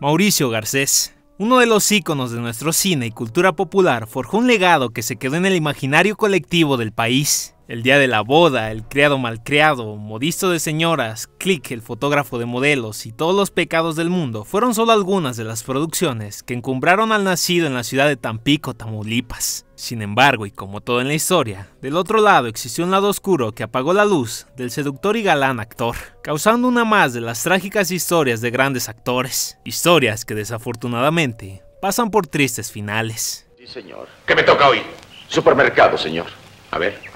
Mauricio Garcés. Uno de los íconos de nuestro cine y cultura popular forjó un legado que se quedó en el imaginario colectivo del país el día de la boda, el criado malcriado, modisto de señoras, Click, el fotógrafo de modelos y todos los pecados del mundo fueron solo algunas de las producciones que encumbraron al nacido en la ciudad de Tampico, Tamaulipas. Sin embargo, y como todo en la historia, del otro lado existió un lado oscuro que apagó la luz del seductor y galán actor, causando una más de las trágicas historias de grandes actores, historias que desafortunadamente pasan por tristes finales. Sí, señor. ¿Qué me toca hoy? Supermercado, señor. A ver.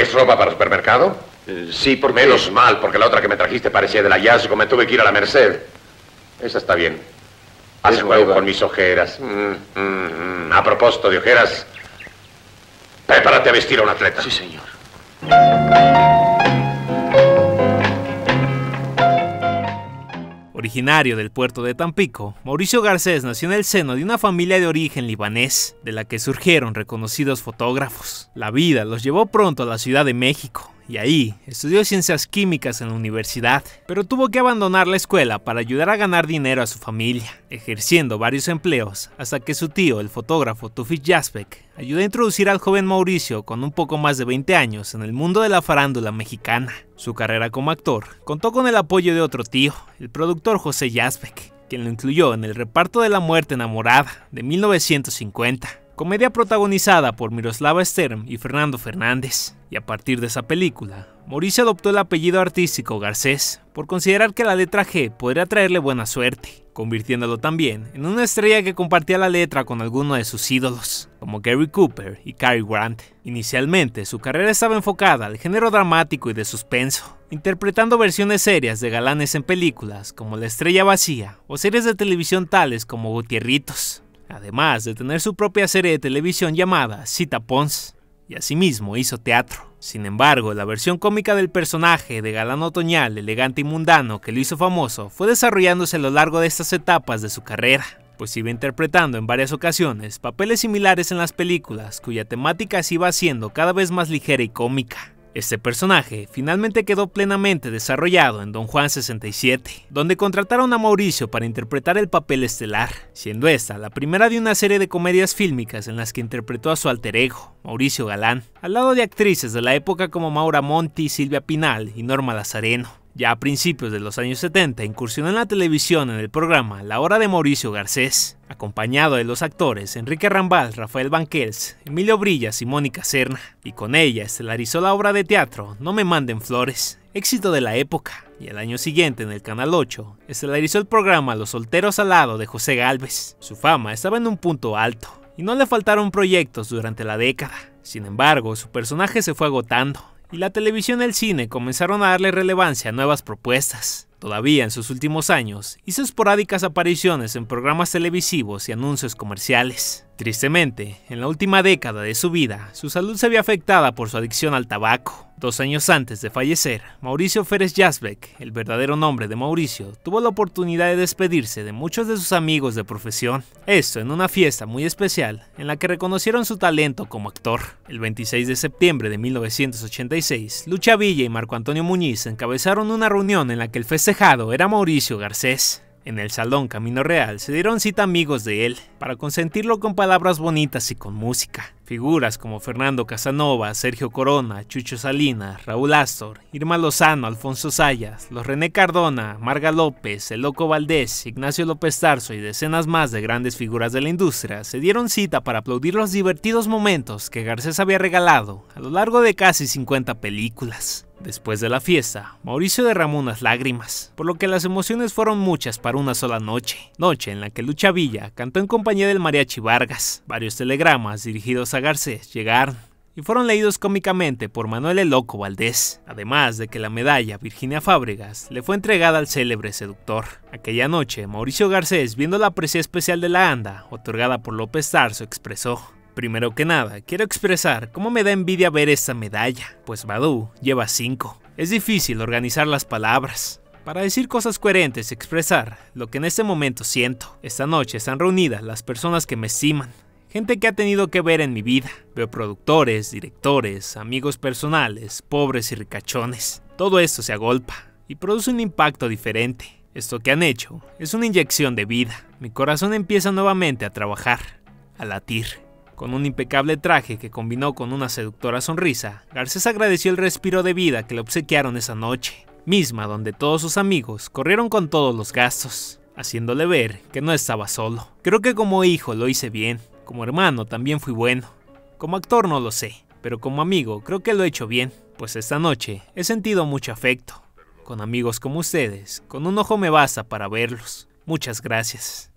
¿Es ropa para supermercado? Eh, sí, por Menos mal, porque la otra que me trajiste parecía del hallazgo. Me tuve que ir a la merced. Esa está bien. Hace juego con mis ojeras. Mm, mm, mm. A propósito de ojeras, prepárate a vestir a un atleta. Sí, señor. Originario del puerto de Tampico, Mauricio Garcés nació en el seno de una familia de origen libanés, de la que surgieron reconocidos fotógrafos. La vida los llevó pronto a la Ciudad de México, y ahí estudió ciencias químicas en la universidad, pero tuvo que abandonar la escuela para ayudar a ganar dinero a su familia, ejerciendo varios empleos hasta que su tío, el fotógrafo Tufi Jaspek, ayudó a introducir al joven Mauricio con un poco más de 20 años en el mundo de la farándula mexicana. Su carrera como actor contó con el apoyo de otro tío, el productor José Jaspek, quien lo incluyó en el reparto de La Muerte Enamorada de 1950 comedia protagonizada por Miroslava Stern y Fernando Fernández. Y a partir de esa película, Mauricio adoptó el apellido artístico Garcés por considerar que la letra G podría traerle buena suerte, convirtiéndolo también en una estrella que compartía la letra con algunos de sus ídolos, como Gary Cooper y Cary Grant. Inicialmente, su carrera estaba enfocada al género dramático y de suspenso, interpretando versiones serias de galanes en películas como La Estrella Vacía o series de televisión tales como Gutierritos, además de tener su propia serie de televisión llamada Cita Pons, y asimismo hizo teatro. Sin embargo, la versión cómica del personaje de galán otoñal, elegante y mundano que lo hizo famoso fue desarrollándose a lo largo de estas etapas de su carrera, pues iba interpretando en varias ocasiones papeles similares en las películas cuya temática se iba haciendo cada vez más ligera y cómica. Este personaje finalmente quedó plenamente desarrollado en Don Juan 67, donde contrataron a Mauricio para interpretar el papel estelar, siendo esta la primera de una serie de comedias fílmicas en las que interpretó a su alter ego, Mauricio Galán, al lado de actrices de la época como Maura Monti, Silvia Pinal y Norma Lazareno. Ya a principios de los años 70 incursionó en la televisión en el programa La Hora de Mauricio Garcés, acompañado de los actores Enrique Rambal, Rafael Banquels, Emilio Brillas y Mónica Serna, y con ella estelarizó la obra de teatro No me manden flores, éxito de la época, y al año siguiente en el Canal 8 estelarizó el programa Los Solteros al lado de José Galvez. Su fama estaba en un punto alto, y no le faltaron proyectos durante la década. Sin embargo, su personaje se fue agotando y la televisión y el cine comenzaron a darle relevancia a nuevas propuestas. Todavía en sus últimos años hizo esporádicas apariciones en programas televisivos y anuncios comerciales. Tristemente, en la última década de su vida, su salud se vio afectada por su adicción al tabaco. Dos años antes de fallecer, Mauricio Férez Jasbeck, el verdadero nombre de Mauricio, tuvo la oportunidad de despedirse de muchos de sus amigos de profesión. Esto en una fiesta muy especial en la que reconocieron su talento como actor. El 26 de septiembre de 1986, Lucha Villa y Marco Antonio Muñiz encabezaron una reunión en la que el festejado era Mauricio Garcés. En el salón Camino Real se dieron cita amigos de él para consentirlo con palabras bonitas y con música. Figuras como Fernando Casanova, Sergio Corona, Chucho Salinas, Raúl Astor, Irma Lozano, Alfonso Sayas, los René Cardona, Marga López, El Loco Valdés, Ignacio López Tarso y decenas más de grandes figuras de la industria se dieron cita para aplaudir los divertidos momentos que Garcés había regalado a lo largo de casi 50 películas. Después de la fiesta, Mauricio derramó unas lágrimas, por lo que las emociones fueron muchas para una sola noche, noche en la que Lucha Villa cantó en compañía del mariachi Vargas. Varios telegramas dirigidos a Garcés llegaron, y fueron leídos cómicamente por Manuel el Loco Valdés, además de que la medalla Virginia Fábregas le fue entregada al célebre seductor. Aquella noche, Mauricio Garcés, viendo la presea especial de la ANDA, otorgada por López Tarso, expresó Primero que nada, quiero expresar cómo me da envidia ver esta medalla, pues Badu lleva 5. Es difícil organizar las palabras. Para decir cosas coherentes y expresar lo que en este momento siento, esta noche están reunidas las personas que me estiman, gente que ha tenido que ver en mi vida. Veo productores, directores, amigos personales, pobres y ricachones. Todo esto se agolpa y produce un impacto diferente. Esto que han hecho es una inyección de vida. Mi corazón empieza nuevamente a trabajar, a latir. Con un impecable traje que combinó con una seductora sonrisa, Garcés agradeció el respiro de vida que le obsequiaron esa noche, misma donde todos sus amigos corrieron con todos los gastos, haciéndole ver que no estaba solo. Creo que como hijo lo hice bien, como hermano también fui bueno, como actor no lo sé, pero como amigo creo que lo he hecho bien, pues esta noche he sentido mucho afecto. Con amigos como ustedes, con un ojo me basta para verlos. Muchas gracias.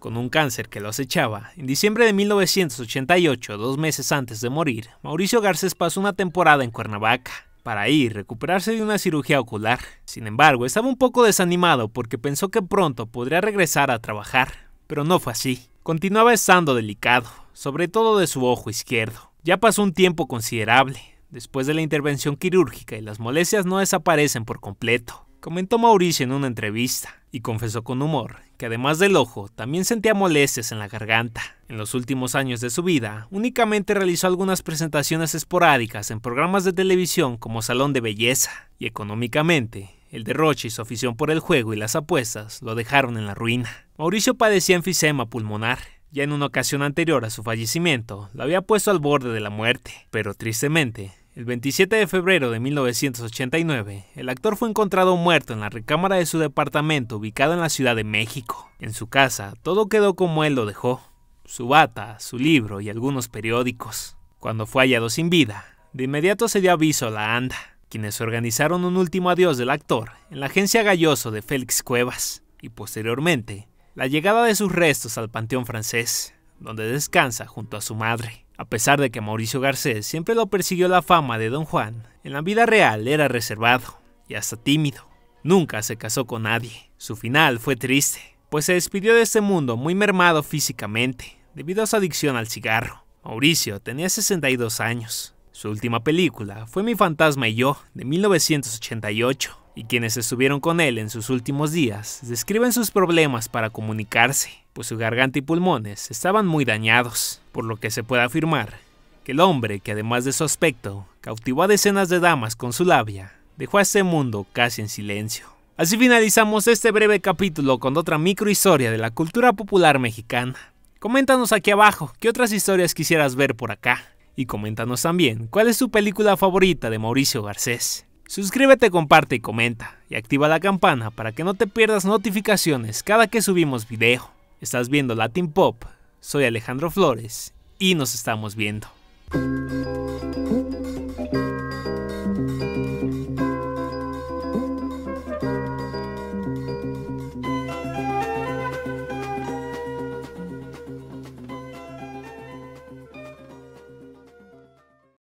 Con un cáncer que lo acechaba, en diciembre de 1988, dos meses antes de morir, Mauricio Garcés pasó una temporada en Cuernavaca, para ir recuperarse de una cirugía ocular. Sin embargo, estaba un poco desanimado porque pensó que pronto podría regresar a trabajar, pero no fue así. Continuaba estando delicado, sobre todo de su ojo izquierdo. Ya pasó un tiempo considerable. Después de la intervención quirúrgica y las molestias no desaparecen por completo comentó Mauricio en una entrevista, y confesó con humor que además del ojo, también sentía molestias en la garganta. En los últimos años de su vida, únicamente realizó algunas presentaciones esporádicas en programas de televisión como Salón de Belleza, y económicamente, el derroche y su afición por el juego y las apuestas lo dejaron en la ruina. Mauricio padecía enfisema pulmonar, ya en una ocasión anterior a su fallecimiento, lo había puesto al borde de la muerte, pero tristemente, el 27 de febrero de 1989, el actor fue encontrado muerto en la recámara de su departamento ubicado en la Ciudad de México. En su casa, todo quedó como él lo dejó, su bata, su libro y algunos periódicos. Cuando fue hallado sin vida, de inmediato se dio aviso a la ANDA, quienes organizaron un último adiós del actor en la agencia Galloso de Félix Cuevas, y posteriormente, la llegada de sus restos al Panteón francés, donde descansa junto a su madre. A pesar de que Mauricio Garcés siempre lo persiguió la fama de Don Juan, en la vida real era reservado y hasta tímido. Nunca se casó con nadie. Su final fue triste, pues se despidió de este mundo muy mermado físicamente debido a su adicción al cigarro. Mauricio tenía 62 años. Su última película fue Mi fantasma y yo, de 1988, y quienes estuvieron con él en sus últimos días describen sus problemas para comunicarse, pues su garganta y pulmones estaban muy dañados, por lo que se puede afirmar que el hombre que además de su aspecto cautivó a decenas de damas con su labia, dejó a este mundo casi en silencio. Así finalizamos este breve capítulo con otra microhistoria de la cultura popular mexicana. Coméntanos aquí abajo qué otras historias quisieras ver por acá. Y coméntanos también cuál es tu película favorita de Mauricio Garcés. Suscríbete, comparte y comenta. Y activa la campana para que no te pierdas notificaciones cada que subimos video. Estás viendo Latin Pop, soy Alejandro Flores y nos estamos viendo.